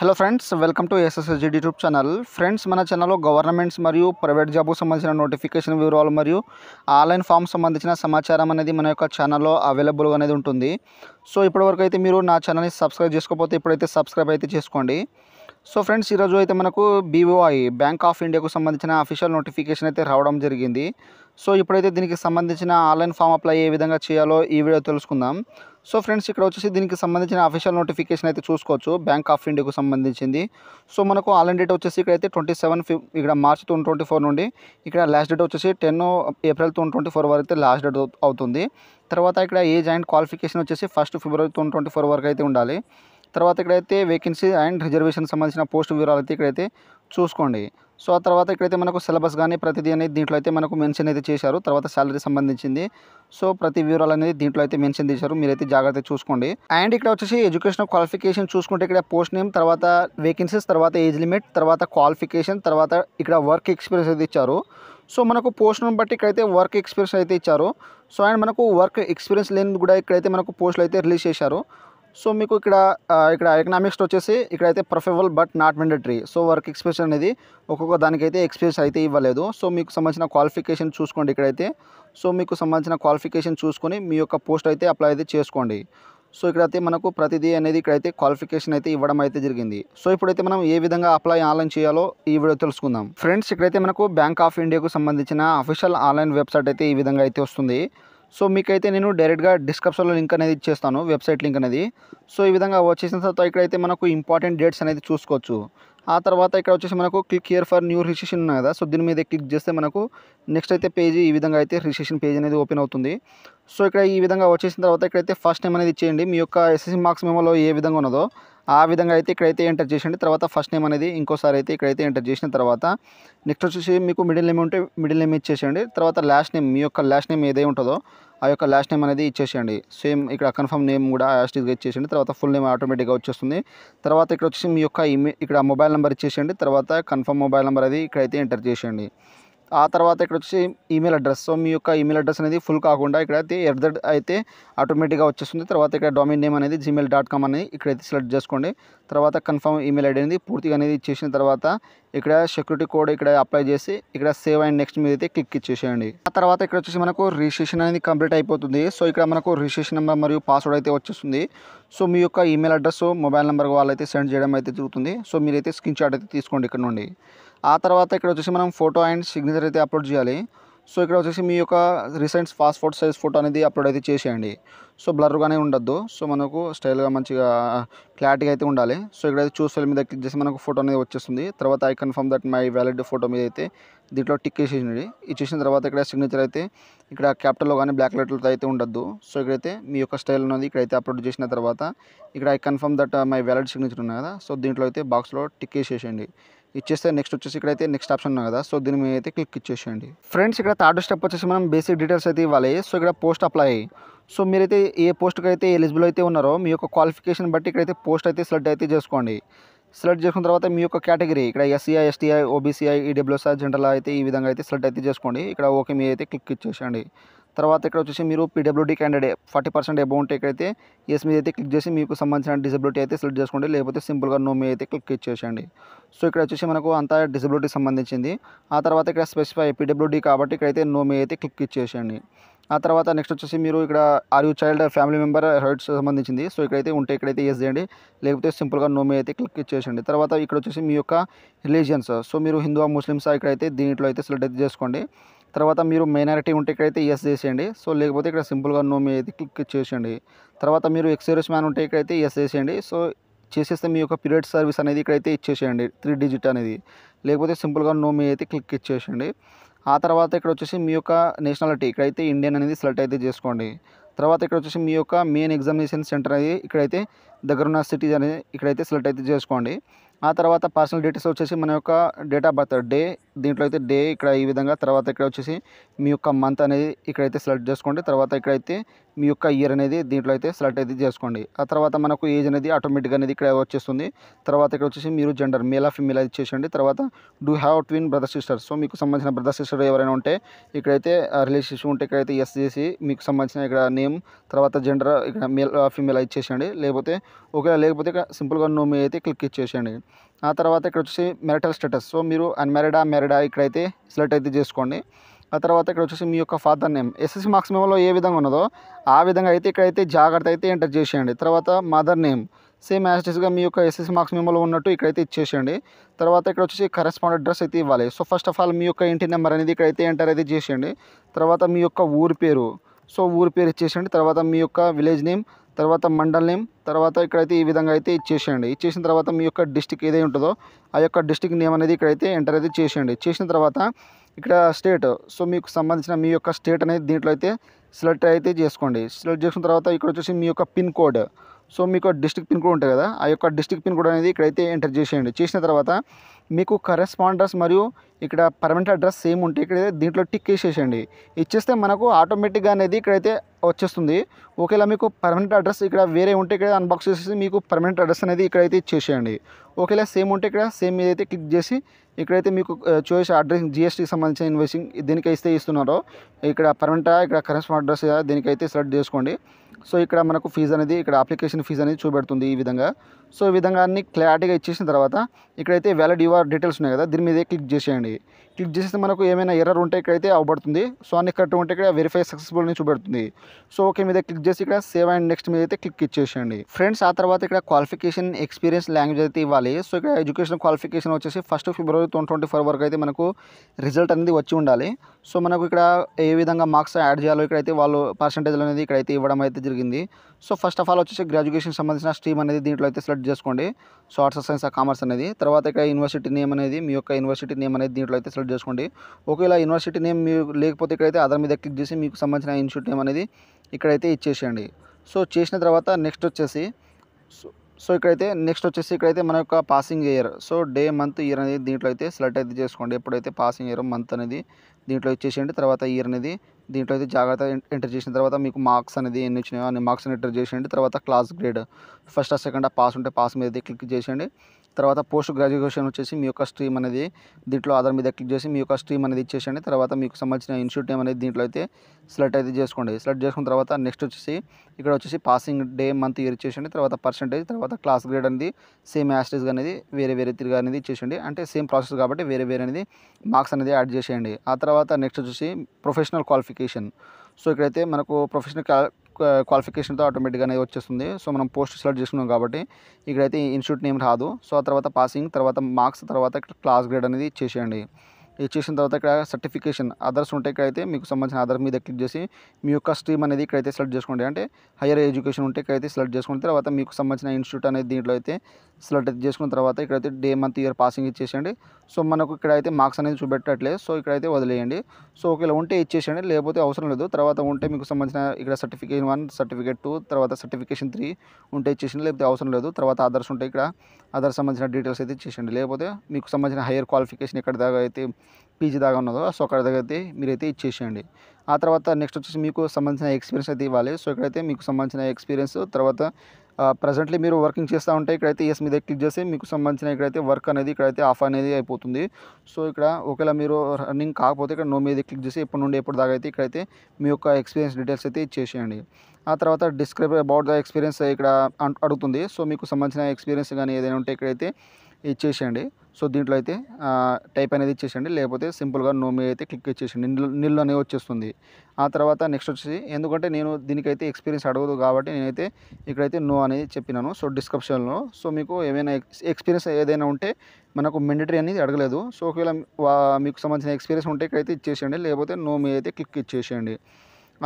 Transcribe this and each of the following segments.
hello friends welcome to SSSGD YouTube channel friends మన ఛానల్లో governments మరియు ప్రైవేట్ జాబ్కు సంబంధించిన నోటిఫికేషన్ వివరాలు మరియు ఆన్లైన్ ఫామ్ సంబంధించిన సమాచారం అనేది మన యొక్క ఛానల్లో అవైలబుల్గా అనేది ఉంటుంది సో ఇప్పటివరకు అయితే మీరు నా ఛానల్ని సబ్స్క్రైబ్ చేసుకోకపోతే ఇప్పుడైతే సబ్స్క్రైబ్ అయితే చేసుకోండి సో ఫ్రెండ్స్ ఈరోజు అయితే మనకు బీఓఐ బ్యాంక్ ఆఫ్ ఇండియాకు సంబంధించిన అఫీషియల్ నోటిఫికేషన్ అయితే రావడం జరిగింది సో ఇప్పుడైతే దీనికి సంబంధించిన ఆన్లైన్ ఫామ్ అప్లై ఏ విధంగా చేయాలో ఈ వీడియో తెలుసుకుందాం సో ఫ్రెండ్స్ ఇక్కడ వచ్చేసి దీనికి సంబంధించిన అఫీషియల్ నోటిఫికేషన్ అయితే చూసుకోవచ్చు బ్యాంక్ ఆఫ్ ఇండియాకు సంబంధించింది సో మనకు ఆన్లైన్ డేట్ వచ్చేసి ఇక్కడైతే ట్వంటీ సెవెన్ ఇక్కడ మార్చ్ టూ ట్వంటీ ఫోర్ నుండి ఇక్కడ లాస్ట్ డేట్ వచ్చేసి ten April two twenty four వరకు అయితే లాస్ట్ డేట్ అవుతుంది తర్వాత ఇక్కడ ఏజ్ అండ్ క్వాలిఫికేషన్ వచ్చేసి ఫస్ట్ ఫిబ్రవరి టూ ట్వంటీ ఫోర్ వరకు అయితే ఉండాలి తర్వాత ఇక్కడైతే వేకెన్సీ అండ్ రిజర్వేషన్ సంబంధించిన పోస్ట్ వివరాలు అయితే ఇక్కడైతే చూసుకోండి సో ఆ తర్వాత ఇక్కడైతే మనకు సిలబస్ కానీ ప్రతిదీ అనేది దీంట్లో అయితే మనకు మెన్షన్ అయితే చేశారు తర్వాత శాలరీ సంబంధించింది సో ప్రతి వివరాలు అనేది దీంట్లో అయితే మెన్షన్ చేశారు మీరైతే జాగ్రత్త చూసుకోండి అండ్ ఇక్కడ వచ్చేసి ఎడ్యుకేషన్ క్వాలిఫికేషన్ చూసుకుంటే ఇక్కడ పోస్ట్ నేమ్ తర్వాత వేకెన్సీస్ తర్వాత ఏజ్ లిమిట్ తర్వాత క్వాలిఫికేషన్ తర్వాత ఇక్కడ వర్క్ ఎక్స్పీరియన్స్ అయితే ఇచ్చారు సో మనకు పోస్ట్ను బట్టి ఇక్కడైతే వర్క్ ఎక్స్పీరియన్స్ అయితే ఇచ్చారు సో అండ్ మనకు వర్క్ ఎక్స్పీరియన్స్ లేని కూడా ఇక్కడైతే మనకు పోస్టులు అయితే రిలీజ్ చేశారు సో మీకు ఇక్కడ ఇక్కడ ఎకనామిక్స్ వచ్చేసి ఇక్కడైతే preferable but not mandatory so work experience అనేది ఒక్కొక్క దానికైతే ఎక్స్పీరియన్స్ అయితే ఇవ్వలేదు సో మీకు సంబంధించిన క్వాలిఫికేషన్ చూసుకోండి ఇక్కడైతే సో మీకు సంబంధించిన క్వాలిఫికేషన్ చూసుకొని మీ యొక్క పోస్ట్ అయితే అప్లై అయితే చేసుకోండి సో ఇక్కడైతే మనకు ప్రతిదీ అనేది ఇక్కడైతే క్వాలిఫికేషన్ అయితే ఇవ్వడం అయితే జరిగింది సో ఇప్పుడైతే మనం ఏ విధంగా అప్లై ఆన్లైన్ చేయాలో ఈ వీడియో తెలుసుకుందాం ఫ్రెండ్స్ ఇక్కడైతే మనకు బ్యాంక్ ఆఫ్ ఇండియాకు సంబంధించిన అఫీషియల్ ఆన్లైన్ వెబ్సైట్ అయితే ఈ విధంగా అయితే వస్తుంది సో మీకైతే నేను డైరెక్ట్గా డిస్క్రిప్షన్లో లింక్ అనేది ఇచ్చేస్తాను వెబ్సైట్ లింక్ అనేది సో ఈ విధంగా వచ్చేసిన తర్వాత ఇక్కడైతే మనకు ఇంపార్టెంట్ డేట్స్ అనేది చూసుకోవచ్చు ఆ తర్వాత ఇక్కడ వచ్చేసి మనకు click here for new registration ఉన్నాయి కదా సో దీని మీద క్లిక్ చేస్తే మనకు నెక్స్ట్ అయితే పేజీ ఈ విధంగా అయితే రిజిస్ట్రేషన్ పేజ్ అనేది ఓపెన్ అవుతుంది సో ఇక్కడ ఈ విధంగా వచ్చేసిన తర్వాత ఇక్కడైతే ఫస్ట్ నేమ్ అనేది ఇచ్చేయండి మీ యొక్క ఎస్ఎస్సి మార్క్స్ మెమోలో ఏ విధంగా ఉన్నదో ఆ విధంగా అయితే ఇక్కడైతే ఎంటర్ చేసేయండి తర్వాత ఫస్ట్ నేమ్ అనేది ఇంకోసారి అయితే ఇక్కడైతే ఎంటర్ చేసిన తర్వాత నెక్స్ట్ వచ్చేసి మీకు మిడిల్ నేమ్ ఉంటే మిడిల్ నేమ్ ఇచ్చేసేయండి తర్వాత లాస్ట్ నేమ్ మీ యొక్క లాస్ట్ నేమ్ ఏదై ఉంటుందో ఆ యొక్క లాస్ట్ నేమ్ అనేది ఇచ్చేసేయండి సేమ్ ఇక్కడ కన్ఫర్మ్ నేమ్ కూడా యాస్టిక్గా ఇచ్చేసేయండి తర్వాత ఫుల్ నేమ్ ఆటోమేటిక్గా వచ్చేస్తుంది తర్వాత ఇక్కడ వచ్చేసి మీ యొక్క ఇక్కడ మొబైల్ నెంబర్ ఇచ్చేసేయండి తర్వాత కన్ఫర్మ్ మొబైల్ నెంబర్ అది ఇక్కడైతే ఎంటర్ చేసేయండి ఆ తర్వాత ఇక్కడ వచ్చి ఈమెయిల్ అడ్రస్ సో మీ యొక్క ఈమెయిల్ అడ్రస్ అనేది ఫుల్ కాకుండా ఇక్కడ అయితే ఎర్దడ్ అయితే ఆటోమేటిక్గా వచ్చేస్తుంది తర్వాత ఇక్కడ డొమైన్ నేమ్ అనేది జీమెయిల్ డాట్ కామ్ అనేది ఇక్కడైతే సెలెక్ట్ చేసుకోండి తర్వాత కన్ఫర్మ్ ఈమెయిల్ ఐడి అనేది పూర్తిగా అనేది ఇచ్చేసిన తర్వాత ఇక్కడ సెక్యూరిటీ కోడ్ ఇక్కడ అప్లై చేసి ఇక్కడ సేవ్ అండ్ నెక్స్ట్ మీద అయితే క్లిక్ ఇచ్చేసేయండి ఆ తర్వాత ఇక్కడ వచ్చేసి మనకు రిజిస్ట్రేషన్ అనేది కంప్లీట్ అయిపోతుంది సో ఇక్కడ మనకు రిజిస్ట్రేషన్ నెంబర్ మరియు పాస్వర్డ్ అయితే వచ్చేస్తుంది సో మీ యొక్క ఈమెయిల్ అడ్రస్ మొబైల్ నెంబర్ వాళ్ళు అయితే సెండ్ చేయడం అయితే జరుగుతుంది సో మీరైతే స్క్రీన్ షాట్ అయితే తీసుకోండి ఇక్కడ నుండి ఆ తర్వాత ఇక్కడ వచ్చేసి మనం ఫోటో అండ్ సిగ్నేచర్ అయితే అప్లోడ్ చేయాలి సో ఇక్కడ వచ్చేసి మీ యొక్క రీసెంట్ పాస్పోర్ట్ సైజ్ ఫోటో అనేది అప్లోడ్ అయితే చేసేయండి సో బ్లర్గానే ఉండద్దు సో మనకు స్టైల్గా మంచిగా క్లారిటీగా అయితే ఉండాలి సో ఇక్కడ అయితే చూసే మీద క్లిక్ చేసి మనకు ఫోటో అనేది వచ్చేస్తుంది తర్వాత I confirm that my valid photo మీద అయితే దీంట్లో టిక్ చేసేయండి ఇచ్చేసిన తర్వాత ఇక్కడ సిగ్నేచర్ అయితే ఇక్కడ క్యాపిటల్లో కానీ బ్లాక్ లెటర్తో అయితే ఉండద్దు సో ఇక్కడైతే మీ యొక్క స్టైల్ ఉన్నది ఇక్కడైతే అప్లోడ్ చేసిన తర్వాత ఇక్కడ I confirm that my valid signature ఉన్నాయి కదా సో దీంట్లో అయితే బాక్స్లో టిక్ చేసేయండి ఇచ్చేస్తే నెక్స్ట్ వచ్చేసి ఇక్కడైతే నెక్స్ట్ ఆప్షన్ ఉంది కదా సో దీని మీద అయితే క్లిక్ ఇచ్చేసేయండి ఫ్రెండ్స్ ఇక్కడ థర్డ్ స్టెప్ వచ్చేసి మనం బేసిక్ డీటెయిల్స్ అయితే ఇవ్వాలి సో ఇక్కడ పోస్ట్ అప్లై సో మీరైతే ఏ పోస్ట్కి అయితే ఎలిజిబుల్ అయితే ఉన్నారో మీ యొక్క క్వాలిఫికేషన్ బట్టి ఇక్కడైతే పోస్ట్ అయితే సెలెక్ట్ అయితే చేసుకోండి సెలెక్ట్ చేసుకున్న తర్వాత మీ యొక్క కేటగిరీ ఇక్కడ ఎస్సీఐ ఎస్టీఐ ఓబీసీఐ ఈడబ్ల్యూఎస్ఆర్ జనరల్ అయితే ఈ విధంగా అయితే సెలెక్ట్ అయితే చేసుకోండి ఇక్కడ ఓకే మీ అయితే క్లిక్ ఇచ్చేసేయండి తర్వాత ఇక్కడ వచ్చేసి మీరు PWD candidate forty percent amount ఎక్కడైతే ఎస్ మీద అయితే క్లిక్ చేసి మీకు సంబంధించిన డిసబిలిటీ అయితే సెలెక్ట్ చేసుకోండి లేకపోతే సింపుల్గా నో మీ అయితే క్లిక్ చేసేయండి సో ఇక్కడ వచ్చేసి మనకు అంతా డిసబిలిటీ సంబంధించింది ఆ తర్వాత ఇక్కడ స్పెసిఫై పీడబ్ల్యూడీ కాబట్టి ఇక్కడైతే నో మీ అయితే క్లిక్ ఇచ్చేసేయండి ఆ తర్వాత నెక్స్ట్ వచ్చేసి మీరు ఇక్కడ are you child family member heights సంబంధించింది సో ఇక్కడైతే ఉంటే ఇక్కడైతే ఎస్ చేయండి లేకపోతే సింపుల్గా నోమే అయితే క్లిక్ చేసేయండి తర్వాత ఇక్కడ వచ్చేసి మీ యొక్క రిలీజియన్స్ సో మీరు హిందూ ముస్లిమ్స్ ఇక్కడైతే దీంట్లో అయితే సెలెక్ట్ అయితే చేసుకోండి తర్వాత మీరు మైనారిటీ ఉంటే ఇక్కడైతే ఎస్ చేసేయండి సో లేకపోతే ఇక్కడ సింపుల్గా నో మీ అయితే క్లిక్ చేసేయండి తర్వాత మీరు ఎక్స్పీరియన్స్ మ్యాన్ ఉంటే ఇక్కడైతే ఎస్ చేసేయండి సో చేసేస్తే మీ యొక్క పీరియడ్ సర్వీస్ అనేది ఇక్కడైతే ఇచ్చేసేయండి త్రీ డిజిట్ అనేది లేకపోతే సింపుల్గా నో మీ అయితే క్లిక్ ఇచ్చేసేయండి ఆ తర్వాత ఇక్కడ వచ్చేసి మీ యొక్క నేషనాలిటీ ఇక్కడైతే ఇండియన్ అనేది సెలెక్ట్ అయితే చేసుకోండి తర్వాత ఇక్కడ వచ్చేసి మీ యొక్క మెయిన్ ఎగ్జామినేషన్ సెంటర్ అనేది ఇక్కడైతే దగ్గరున్న సిటీ అనేది ఇక్కడైతే సెలెక్ట్ అయితే చేసుకోండి ఆ తర్వాత పర్సనల్ డీటెయిల్స్ వచ్చేసి మన యొక్క డేట్ ఆఫ్ బర్త్ డే దీంట్లో అయితే డే ఇక్కడ ఈ విధంగా తర్వాత ఇక్కడ వచ్చేసి మీ యొక్క మంత్ అనేది ఇక్కడైతే సెలెక్ట్ చేసుకోండి తర్వాత ఇక్కడైతే మీ యొక్క ఇయర్ అనేది దీంట్లో అయితే సెలెక్ట్ అయితే చేసుకోండి ఆ తర్వాత మనకు ఏజ్ అనేది ఆటోమేటిక్గా అనేది ఇక్కడ వచ్చేస్తుంది తర్వాత ఇక్కడ వచ్చేసి మీరు జెండర్ మేల్ ఆఫ్ ఫిమేల్ అది చేసేయండి తర్వాత do have twin brother sister so మీకు సంబంధించిన బ్రదర్ సిస్టర్ ఎవరైనా ఉంటే ఇక్కడైతే రిలేషన్షిప్ ఉంటే ఇక్కడైతే ఎస్ చేసి మీకు సంబంధించిన ఇక్కడ నేమ్ తర్వాత జెండర్ ఇక్కడ మేల్ ఫిమేల్ అది చేసేయండి లేకపోతే ఒకవేళ లేకపోతే సింపుల్గా నో మీ అయితే క్లిక్ ఇచ్చేసేయండి ఆ తర్వాత ఇక్కడ వచ్చేసి మెరిటల్ స్టేటస్ సో మీరు అన్మ్యారీడా ఇక్కడ ఇక్కడైతే సెలెక్ట్ అయితే చేసుకోండి ఆ తర్వాత ఇక్కడ వచ్చేసి మీ యొక్క ఫాదర్ నేమ్ ఎస్ఎస్సి మార్క్స్ మేమలో ఏ విధంగా ఉన్నదో ఆ విధంగా అయితే ఇక్కడైతే జాగ్రత్త అయితే ఎంటర్ చేసేయండి తర్వాత మదర్ నేమ్ సేమ్ యాజ్టీస్గా మీ యొక్క ఎస్ఎస్సి మార్క్స్ మేమలో ఉన్నట్టు ఇక్కడైతే ఇచ్చేసేయండి తర్వాత ఇక్కడ వచ్చేసి కరెస్పాండ్ అడ్రస్ అయితే ఇవ్వాలి సో ఫస్ట్ ఆఫ్ ఆల్ మీ యొక్క ఇంటి నెంబర్ అనేది ఇక్కడైతే ఎంటర్ అయితే చేసేయండి తర్వాత మీ యొక్క ఊరి పేరు సో ఊరి పేరు ఇచ్చేసేయండి తర్వాత మీ యొక్క విలేజ్ నేమ్ తర్వాత మండల్ నేమ్ తర్వాత ఇక్కడైతే ఈ విధంగా అయితే ఇచ్చేసేయండి ఇచ్చేసిన తర్వాత మీ యొక్క డిస్టిక్ ఏదైతే ఉంటుందో ఆ యొక్క డిస్టిక్ నేమ్ అనేది ఇక్కడైతే ఎంటర్ అయితే చేసేయండి చేసిన తర్వాత ఇక్కడ స్టేట్ సో మీకు సంబంధించిన మీ యొక్క స్టేట్ అనేది దీంట్లో అయితే సెలెక్ట్ అయితే చేసుకోండి సెలెక్ట్ చేసిన తర్వాత ఇక్కడ వచ్చేసి మీ యొక్క పిన్ కోడ్ సో మీకు డిస్ట్రిక్ట్ పిన్ కోడ్ ఉంటుంది కదా ఆ యొక్క డిస్ట్రిక్ట్ పిన్ కోడ్ అనేది ఇక్కడైతే ఎంటర్ చేసేయండి చేసిన తర్వాత మీకు కరెస్పాండర్స్ మరియు ఇక్కడ పర్మనెంట్ అడ్రస్ సేమ్ ఉంటే ఇక్కడైతే దీంట్లో టిక్ వేసేసేయండి ఇచ్చేస్తే మనకు ఆటోమేటిక్గా అనేది ఇక్కడైతే వచ్చేస్తుంది ఒకవేళ మీకు పర్మనెంట్ అడ్రస్ ఇక్కడ వేరే ఉంటే ఇక్కడ అన్బాక్స్ చేసేసి మీకు పర్మనెంట్ అడ్రస్ అనేది ఇక్కడైతే ఇచ్చేసేయండి ఒకవేళ సేమ్ ఉంటే ఇక్కడ సేమ్ ఏదైతే క్లిక్ చేసి ఇక్కడైతే మీకు చూసి అడ్రస్ జిఎస్టీకి సంబంధించిన దీనికి అయితే ఇస్తున్నారో ఇక్కడ పర్మనెంటా ఇక్కడ కరెస్పాండ్ అడ్రస్ దీనికైతే సెలెక్ట్ చేసుకోండి సో ఇక్కడ మనకు ఫీజు అనేది ఇక్కడ అప్లికేషన్ ఫీజు అనేది చూపెడుతుంది ఈ విధంగా సో ఈ విధంగా అన్ని క్లారిటీగా ఇచ్చేసిన తర్వాత ఇక్కడైతే వ్యాలిడ్ యువర్ డీటెయిల్స్ ఉన్నాయి కదా దీని మీద క్లిక్ చేసేయండి క్లిక్ చేస్తే మనకు ఏమైనా ఎర్రర్ ఉంటే ఇక్కడైతే అవబడుతుంది సో అన్ని కరెక్ట్ ఉంటే ఇక్కడ వెరిఫై సక్సెస్ఫుల్ అని చూపెడుతుంది సో ఓకే మీద క్లిక్ చేసి ఇక్కడ సేవ్ అండ్ నెక్స్ట్ మీద అయితే క్లిక్ ఇచ్చేసేయండి ఫ్రెండ్స్ ఆ తర్వాత ఇక్కడ క్వాలిఫికేషన్ ఎక్స్పీరియన్స్ లాంగ్వేజ్ అయితే ఇవ్వాలి సో ఇక్కడ ఎడ్యుకేషన్ క్వాలిఫికేషన్ వచ్చేసి ఫస్ట్ ఫిబ్రవరి ట్వంటీ ఫోర్ వరకు అయితే మనకు రిజల్ట్ అనేది వచ్చి ఉండాలి సో మనకు ఇక్కడ ఏ విధంగా మార్క్స్ యాడ్ చేయాలో ఇక్కడైతే వాళ్ళు పర్సంటేజ్ అనేది ఇక్కడైతే ఇవ్వడం అయితే జరిగింది సో ఫస్ట్ ఆఫ్ ఆల్ వచ్చేసి గ్రాడ్యుయేషన్ సంబంధించిన స్ట్రీమ్ అనేది దీంట్లో అయితే సెలెక్ట్ చేసుకోండి సో ఆర్ట్స్ సైన్స్ కామర్స్ అనేది తర్వాత ఇక్కడ యూనివర్సిటీ నేమ్ అనేది మీ యొక్క యూనివర్సిటీ నేమ్ అనేది దీంట్లో అయితే సెలెక్ట్ చేసుకోండి ఒకవేళ యూనివర్సిటీ నేమ్ మీ లేకపోతే ఇక్కడైతే అదర్ మీద క్లిక్ చేసి మీకు సంబంధించిన ఇన్స్టిట్యూట్ నేమ్ అనేది ఇక్కడైతే ఇచ్చేసేయండి సో చేసిన తర్వాత నెక్స్ట్ వచ్చేసి సో సో ఇక్కడైతే నెక్స్ట్ వచ్చేసి ఇక్కడైతే మన యొక్క passing year so day month year అనేది దీంట్లో అయితే సెలెక్ట్ అయితే చేసుకోండి ఎప్పుడైతే పాసింగ్ ఇయర్ మంత్ అనేది దీంట్లో ఇచ్చేసేయండి తర్వాత ఇయర్ అనేది దీంట్లో అయితే జాగ్రత్త ఎంటర్ చేసిన తర్వాత మీకు మార్క్స్ అనేది ఎన్ని వచ్చినాయో అన్ని మార్క్స్ ఎంటర్ చేసేయండి తర్వాత class grade first second pass ఉంటే పాస్ మీద క్లిక్ చేసేయండి తర్వాత పోస్ట్ గ్రాడ్యుయేషన్ వచ్చేసి మీ యొక్క స్ట్రీమ్ అనేది దీంట్లో ఆధార్ మీద క్లిక్ చేసి మీ యొక్క స్ట్రీమ్ అనేది ఇచ్చేసండి తర్వాత మీకు సంబంధించిన ఇన్స్టిట్యూట్ నేమ్ అనేది దీంట్లో అయితే సెలెక్ట్ అయితే చేసుకోండి సెలెక్ట్ చేసుకున్న తర్వాత నెక్స్ట్ వచ్చేసి ఇక్కడ వచ్చేసి పాసింగ్ డే మంత్ ఇయర్ ఇచ్చేసండి తర్వాత పర్సంటేజ్ తర్వాత క్లాస్ గ్రేడ్ అనేది సేమ్ యాస్టేజ్ అనేది వేరే వేరే తిరిగి అనేది ఇచ్చేసండి అంటే సేమ్ ప్రాసెస్ కాబట్టి వేరే వేరే అనేది మార్క్స్ అనేది యాడ్ చేసేయండి ఆ తర్వాత నెక్స్ట్ వచ్చేసి ప్రొఫెషనల్ క్వాలిఫికేషన్ సో ఇక్కడైతే మనకు ప్రొఫెషనల్ క్వాలిఫికేషన్తో ఆటోమేటిక్గా అనేది వచ్చేస్తుంది సో మనం పోస్ట్ సెలెక్ట్ చేసుకున్నాం కాబట్టి ఇక్కడైతే ఇన్స్టిట్యూట్ నేమ్ రాదు సో ఆ తర్వాత పాసింగ్ తర్వాత మార్క్స్ తర్వాత క్లాస్ గ్రేడ్ అనేది చేసేయండి ఇది చేసిన తర్వాత ఇక్కడ సర్టిఫికేషన్ అదర్స్ ఉంటే ఇక్కడైతే మీకు సంబంధించిన అదర్ మీద క్లిక్ చేసి మీ యొక్క స్ట్రీమ్ అనేది ఇక్కడైతే సెలెక్ట్ చేసుకోండి అంటే హైయర్ ఎడ్యుకేషన్ ఉంటే ఇక్కడైతే సెలెక్ట్ చేసుకున్న తర్వాత మీకు సంబంధించిన ఇన్స్టిట్యూట్ అనేది దీంట్లో అయితే సెలెక్ట్ చేసుకున్న తర్వాత ఇక్కడైతే డే మంత్ ఇయర్ పాసింగ్ ఇచ్చేసేయండి సో మనకు ఇక్కడైతే మార్క్స్ అనేది చూపెట్టట్లేదు సో ఇక్కడైతే వదిలేయండి సో ఒకవేళ ఉంటే ఇచ్చేసేయండి లేకపోతే అవసరం లేదు తర్వాత ఉంటే మీకు సంబంధించిన ఇక్కడ సర్టిఫికేషన్ వన్ సర్టిఫికేట్ టూ తర్వాత సర్టిఫికేషన్ త్రీ ఉంటే ఇచ్చేసేయండి లేకపోతే అవసరం లేదు తర్వాత అదర్స్ ఉంటే ఇక్కడ అదర్స్ సంబంధించిన డీటెయిల్స్ అయితే ఇచ్చేసేయండి లేకపోతే మీకు సంబంధించిన హైయర్ క్వాలిఫికేషన్ ఎక్కడ దాకా అయితే పీజీ దాకా ఉన్నదో సో అక్కడ దగ్గరైతే మీరైతే ఇచ్చేసేయండి ఆ తర్వాత నెక్స్ట్ వచ్చేసి మీకు సంబంధించిన ఎక్స్పీరియన్స్ అయితే ఇవ్వాలి సో ఇక్కడైతే మీకు సంబంధించిన ఎక్స్పీరియన్స్ తర్వాత ప్రజెంట్లీ మీరు వర్కింగ్ చేస్తూ ఉంటే ఇక్కడైతే ఎస్ మీద క్లిక్ చేసి మీకు సంబంధించిన ఇక్కడైతే వర్క్ అనేది ఇక్కడైతే ఆఫ్ అనేది అయిపోతుంది సో ఇక్కడ ఒకవేళ మీరు రన్నింగ్ కాకపోతే ఇక్కడ నో మీద క్లిక్ చేసి ఎప్పటి నుండి ఎప్పటి దాకా అయితే ఇక్కడైతే మీ యొక్క ఎక్స్పీరియన్స్ డీటెయిల్స్ అయితే ఇచ్చేసేయండి ఆ తర్వాత డిస్క్రైబ్ అబౌట్ ద ఎక్స్పీరియన్స్ ఇక్కడ అడుగుతుంది సో మీకు సంబంధించిన ఎక్స్పీరియన్స్ కానీ ఏదైనా ఉంటే ఇక్కడైతే ఇచ్చేసేయండి సో దీంట్లో అయితే టైప్ అనేది ఇచ్చేసండి లేకపోతే సింపుల్గా నో మీ అయితే క్లిక్ ఇచ్చేసండి నీళ్ళు అనేవి వచ్చేస్తుంది ఆ తర్వాత నెక్స్ట్ వచ్చేసి ఎందుకంటే నేను దీనికైతే ఎక్స్పీరియన్స్ అడగదు కాబట్టి నేనైతే ఇక్కడైతే నో అనేది చెప్పినాను సో డిస్క్రిప్షన్లో సో మీకు ఏమైనా ఎక్స్పీరియన్స్ ఏదైనా ఉంటే మనకు మెండటరీ అనేది అడగలేదు సో ఒకవేళ మీకు సంబంధించిన ఎక్స్పీరియన్స్ ఉంటే ఇక్కడైతే ఇచ్చేసేయండి లేకపోతే నో మీ అయితే క్లిక్ ఇచ్చేసేయండి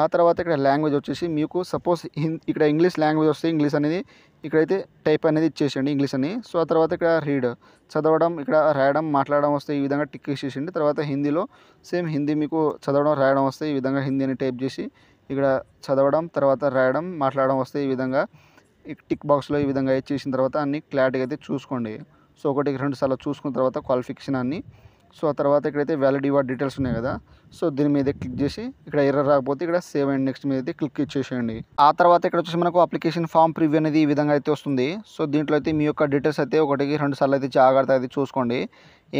ఆ తర్వాత ఇక్కడ లాంగ్వేజ్ వచ్చేసి మీకు సపోజ్ ఇక్కడ ఇంగ్లీష్ లాంగ్వేజ్ వస్తే ఇంగ్లీష్ అనేది ఇక్కడైతే టైప్ అనేది ఇచ్చేసేయండి ఇంగ్లీష్ అని సో ఆ తర్వాత ఇక్కడ రీడ్ చదవడం ఇక్కడ రాయడం మాట్లాడడం వస్తే ఈ విధంగా టిక్ ఇచ్చేసేయండి తర్వాత హిందీలో సేమ్ హిందీ మీకు చదవడం రాయడం వస్తే ఈ విధంగా హిందీ అని టైప్ చేసి ఇక్కడ చదవడం తర్వాత రాయడం మాట్లాడడం వస్తే ఈ విధంగా టిక్ బాక్స్లో ఈ విధంగా ఇచ్చేసిన తర్వాత అన్ని క్లారిటీగా అయితే చూసుకోండి సో ఒకటి రెండు సార్లు చూసుకున్న తర్వాత క్వాలిఫికేషన్ అన్ని సో ఆ తర్వాత ఇక్కడైతే వ్యాలిడ్ ఇవార్ డీటెయిల్స్ ఉన్నాయి కదా సో దీని మీద క్లిక్ చేసి ఇక్కడ ఎర్ర రాకపోతే ఇక్కడ సేవ్ అండ్ నెక్స్ట్ మీద అయితే క్లిక్ ఇచ్చేసేయండి ఆ తర్వాత ఇక్కడ వచ్చేసి మనకు అప్లికేషన్ ఫామ్ ప్రివ్యూ అనేది ఈ విధంగా అయితే వస్తుంది సో దీంట్లో అయితే మీ యొక్క డీటెయిల్స్ అయితే ఒకటికి రెండు సార్లు అయితే జాగ్రత్త అయితే చూసుకోండి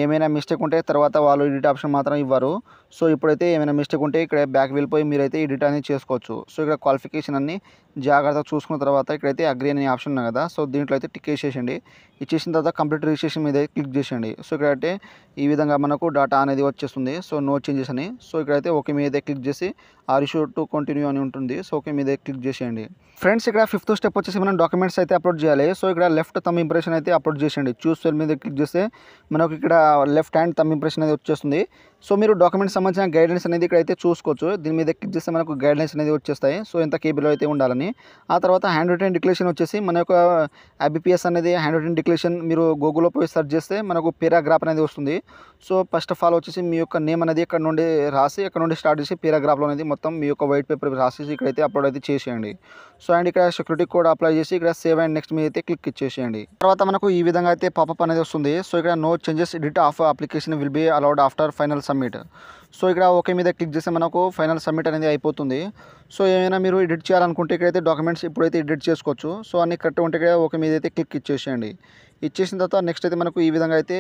ఏమైనా మిస్టేక్ ఉంటే తర్వాత వాళ్ళు ఎడిట్ ఆప్షన్ మాత్రం ఇవ్వరు సో ఇప్పుడైతే ఏమైనా మిస్టేక్ ఉంటే ఇక్కడ బ్యాక్ వెళ్ళిపోయి మీరైతే ఎడిట్ అనేది చేసుకోవచ్చు సో ఇక్కడ క్వాలిఫికేషన్ అన్ని జాగ్రత్తగా చూసుకున్న తర్వాత ఇక్కడైతే అగ్రి అనే ఆప్షన్ ఉన్నాయి కదా సో దీంట్లో అయితే టిక్ చేసేయండి ఇచ్చేసిన తర్వాత కంప్లీట్ రిజిస్ట్రేషన్ మీద క్లిక్ చేసేయండి సో ఇక్కడ అయితే ఈ విధంగా మనకు డాటా అనేది వచ్చేస్తుంది సో నో చేంజెస్ అని సో ఇక్కడైతే ఓకే మీద క్లిక్ చేసి ఆ ఇష్యూ టు కంటిన్యూ అని ఉంటుంది సో ఓకే మీద క్లిక్ చేసేయండి ఫ్రెండ్స్ ఇక్కడ ఫిఫ్త్ స్టెప్ వచ్చేసి మనం డాక్యుమెంట్స్ అయితే అప్లోడ్ చేయాలి సో ఇక్కడ లెఫ్ట్ తమ్ ఇంప్రెషన్ అయితే అప్లోడ్ చేసేయండి చూస్ సెల్ మీద క్లిక్ చేస్తే మనకు ఇక్కడ లెఫ్ట్ హ్యాండ్ తమ్ ఇంప్రెషన్ అనేది వచ్చేస్తుంది సో మీరు డాక్యుమెంట్స్ సంబంధించిన గైడ్లైన్స్ అనేది ఇక్కడ అయితే చూసుకోవచ్చు దీని మీద క్లిక్ చేస్తే మనకు గైడ్లైన్స్ అనేది వచ్చేస్తాయి సో ఎంత కేబీలో అయితే ఉండాలని ఆ తర్వాత హ్యాండ్ రిటర్న్ డిక్లేషన్ వచ్చేసి మన యొక్క ఐబీపీఎస్ అనేది హ్యాండ్ రిటర్న్ డిక్లేషన్ మీరు గూగుల్లో పోయి సెర్చ్ చేస్తే మనకు పేరాగ్రాఫ్ అనేది వస్తుంది సో ఫస్ట్ ఆఫ్ ఆల్ వచ్చేసి మీ యొక్క నేమ్ అనేది ఇక్కడ నుండి రాసి ఇక్కడ నుండి స్టార్ట్ చేసి పేరాగ్రాఫ్లో అనేది మొత్తం మీ యొక్క వైట్ పేపర్ ఇక్కడ ఇక్కడైతే అప్లోడ్ అయితే చేసేయండి సో అండ్ ఇక్కడ సెక్యూరిటీ కోడ్ అప్లై చేసి ఇక్కడ సేవ్ అండ్ నెక్స్ట్ మీద అయితే క్లిక్ ఇచ్చేసేయండి తర్వాత మనకు ఈ విధంగా అయితే పాపప్ అనేది వస్తుంది సో ఇక్కడ no changes edit of application will be allowed after final submit so ఇక్కడ ఓకే మీద క్లిక్ చేస్తే మనకు ఫైనల్ సబ్మిట్ అనేది అయిపోతుంది సో ఏమైనా మీరు ఎడిట్ చేయాలనుకుంటే ఇక్కడైతే డాక్యుమెంట్స్ ఇప్పుడైతే ఎడిట్ చేసుకోవచ్చు సో అన్ని కరెక్ట్ ఉంటే ఇక్కడ ఓకే మీద అయితే క్లిక్ ఇచ్చేసేయండి ఇచ్చేసిన తర్వాత నెక్స్ట్ అయితే మనకు ఈ విధంగా అయితే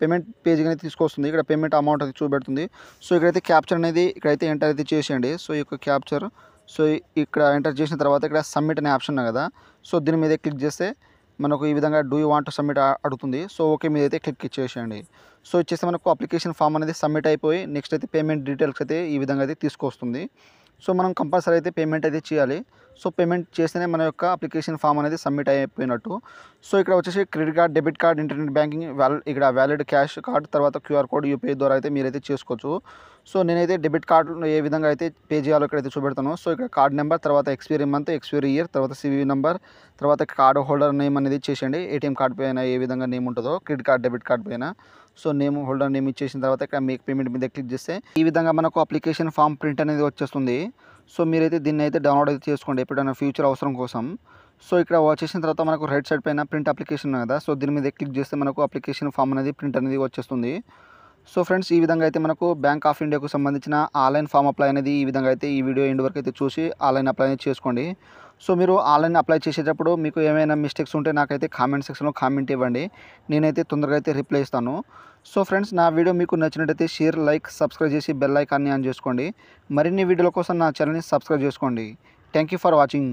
పేమెంట్ పేజ్ అనేది తీసుకొస్తుంది ఇక్కడ పేమెంట్ అమౌంట్ అది చూపెడుతుంది సో ఇక్కడైతే క్యాప్చర్ అనేది ఇక్కడైతే ఎంటర్ అయితే చేసేయండి సో ఈ యొక్క క్యాప్చర్ సో ఇక్కడ ఎంటర్ చేసిన తర్వాత ఇక్కడ సబ్మిట్ అనే ఆప్షన్ కదా సో దీని మీద క్లిక్ చేస్తే మనకు ఈ విధంగా డూ యూ వాంట్ సబ్మిట్ అడుగుతుంది సో ఓకే మీద అయితే క్లిక్ ఇచ్చేసేయండి సో ఇచ్చేస్తే మనకు అప్లికేషన్ ఫామ్ అనేది సబ్మిట్ అయిపోయి నెక్స్ట్ అయితే పేమెంట్ డీటెయిల్స్ అయితే ఈ విధంగా అయితే తీసుకొస్తుంది సో మనం కంపల్సరీ అయితే పేమెంట్ అయితే చేయాలి సో పేమెంట్ చేస్తేనే మన యొక్క అప్లికేషన్ ఫామ్ అనేది సబ్మిట్ అయిపోయినట్టు సో ఇక్కడ వచ్చేసి credit card debit card internet banking ఇక్కడ వ్యాలిడ్ క్యాష్ కార్డ్ తర్వాత క్యూఆర్ కోడ్ యూపీఐ ద్వారా అయితే మీరైతే చేసుకోవచ్చు సో నేనైతే డెబిట్ కార్డు ఏ విధంగా అయితే పే చేయాలో ఇక్కడ అయితే చూపెడతాను సో ఇక్కడ కార్డ్ నెంబర్ తర్వాత ఎక్స్పైరీ మంత్ ఎక్స్పైరీ ఇయర్ తర్వాత సివి నెంబర్ తర్వాత కార్డ్ హోల్డర్ నేమ్ అనేది చేసేయండి ఏటీఎం కార్డ్ పైన ఏ విధంగా నేమ్ ఉంటుందో క్రెడిట్ కార్డ్ డెబిట్ కార్డ్ పైన సో నేమ్ హోల్డర్ నేమ్ ఇచ్చేసిన తర్వాత ఇక్కడ మేక్ పేమెంట్ మీద క్లిక్ చేస్తే ఈ విధంగా మనకు అప్లికేషన్ ఫామ్ ప్రింట్ అనేది వచ్చేస్తుంది సో మీరైతే దీన్ని అయితే డౌన్లోడ్ అయితే చేసుకోండి ఎప్పుడైనా ఫ్యూచర్ అవసరం కోసం సో ఇక్కడ వచ్చేసిన తర్వాత మనకు రైట్ సైడ్ పైన ప్రింట్ అప్లికేషన్ కదా సో దీని మీద క్లిక్ చేస్తే మనకు అప్లికేషన్ ఫామ్ అనేది ప్రింట్ అనేది వచ్చేస్తుంది సో ఫ్రెండ్స్ ఈ విధంగా అయితే మనకు బ్యాంక్ ఆఫ్ ఇండియాకు సంబంధించిన ఆన్లైన్ ఫామ్ అప్లై అనేది ఈ విధంగా అయితే ఈ వీడియో ఎండ్ వరకు అయితే చూసి ఆన్లైన్ అప్లై అనేది చేసుకోండి సో మీరు ఆన్లైన్ అప్లై చేసేటప్పుడు మీకు ఏమైనా మిస్టేక్స్ ఉంటే నాకైతే కామెంట్ సెక్షన్లో కామెంట్ ఇవ్వండి నేనైతే తొందరగా అయితే రిప్లై ఇస్తాను సో ఫ్రెండ్స్ నా వీడియో మీకు నచ్చినట్టయితే షేర్ లైక్ సబ్స్క్రైబ్ చేసి బెల్ ఐకాన్ని ఆన్ చేసుకోండి మరిన్ని వీడియోల కోసం నా ఛానల్ని సబ్స్క్రైబ్ చేసుకోండి థ్యాంక్ ఫర్ వాచింగ్